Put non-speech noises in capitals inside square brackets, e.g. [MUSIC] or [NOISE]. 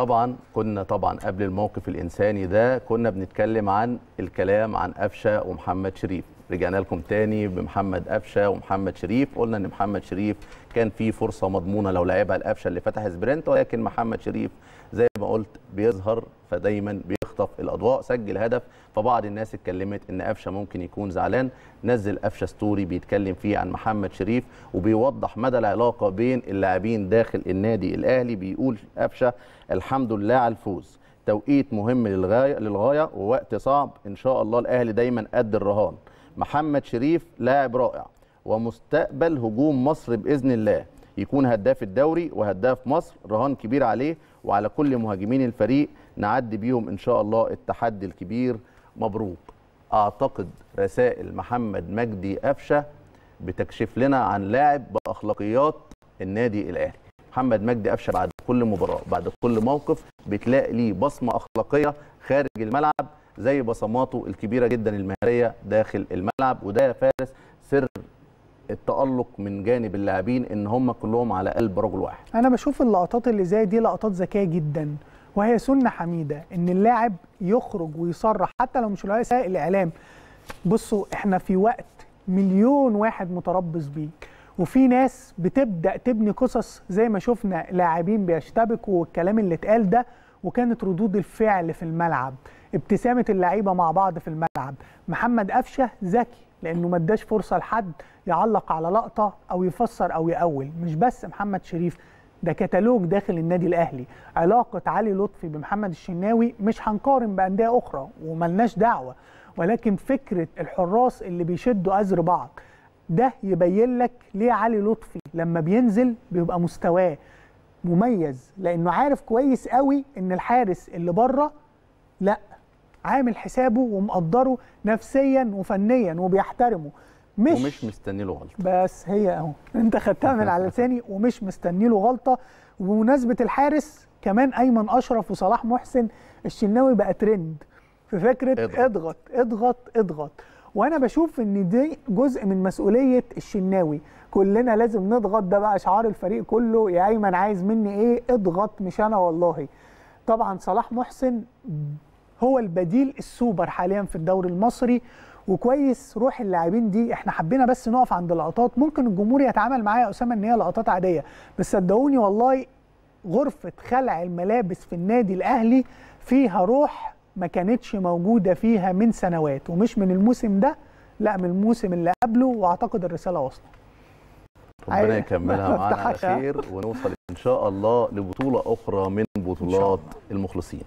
طبعا كنا طبعا قبل الموقف الانساني ده كنا بنتكلم عن الكلام عن قفشه ومحمد شريف رجعنا لكم تاني بمحمد قفشه ومحمد شريف قلنا ان محمد شريف كان في فرصه مضمونه لو لعبها القفشه اللي فتح سبرنت ولكن محمد شريف زي قلت بيظهر فدايما بيخطف الاضواء سجل هدف فبعض الناس اتكلمت ان قفشه ممكن يكون زعلان نزل قفشه ستوري بيتكلم فيه عن محمد شريف وبيوضح مدى العلاقه بين اللاعبين داخل النادي الاهلي بيقول قفشه الحمد لله على الفوز توقيت مهم للغايه للغايه ووقت صعب ان شاء الله الاهلي دايما قد الرهان محمد شريف لاعب رائع ومستقبل هجوم مصر باذن الله يكون هداف الدوري وهداف مصر رهان كبير عليه وعلى كل مهاجمين الفريق نعدي بيهم ان شاء الله التحدي الكبير مبروك اعتقد رسائل محمد مجدي قفشه بتكشف لنا عن لاعب باخلاقيات النادي الاهلي محمد مجدي قفشه بعد كل مباراه بعد كل موقف بتلاقي ليه بصمه اخلاقيه خارج الملعب زي بصماته الكبيره جدا المهاريه داخل الملعب وده يا فارس سر التألق من جانب اللاعبين ان هم كلهم على قلب رجل واحد انا بشوف اللقطات اللي زي دي لقطات ذكيه جدا وهي سنه حميده ان اللاعب يخرج ويصرح حتى لو مش وسائل الاعلام بصوا احنا في وقت مليون واحد متربص بيه وفي ناس بتبدا تبني قصص زي ما شفنا لاعبين بيشتبكوا والكلام اللي اتقال ده وكانت ردود الفعل في الملعب ابتسامه اللعيبه مع بعض في الملعب محمد قفشه ذكي لانه ما اداش فرصه لحد يعلق على لقطه او يفسر او يأول مش بس محمد شريف ده كتالوج داخل النادي الاهلي علاقه علي لطفي بمحمد الشناوي مش هنقارن بانديه اخرى وملناش دعوه ولكن فكره الحراس اللي بيشدوا ازر بعض ده يبين لك ليه علي لطفي لما بينزل بيبقى مستواه مميز لانه عارف كويس قوي ان الحارس اللي بره لا عامل حسابه ومقدره نفسيا وفنيا وبيحترمه مش ومش مستني له غلطه بس هي اهو انت خدتها من على لساني [LAUGHS] ومش مستني له غلطه وبمناسبه الحارس كمان ايمن اشرف وصلاح محسن الشناوي بقى ترند في فكره اضغط اضغط اضغط, اضغط. وانا بشوف ان دي جزء من مسؤوليه الشناوي كلنا لازم نضغط ده بقى شعار الفريق كله يا ايمن عايز مني ايه اضغط مش انا والله طبعا صلاح محسن هو البديل السوبر حاليا في الدوري المصري وكويس روح اللاعبين دي احنا حبينا بس نقف عند لقطات ممكن الجمهور يتعامل معايا يا اسامه ان هي لقطات عاديه بس صدقوني والله غرفه خلع الملابس في النادي الاهلي فيها روح ما كانتش موجوده فيها من سنوات ومش من الموسم ده لا من الموسم اللي قبله واعتقد الرساله واصله ربنا يكملها [LAUGHS] معانا خير ونوصل ان شاء الله لبطوله اخرى من بطولات المخلصين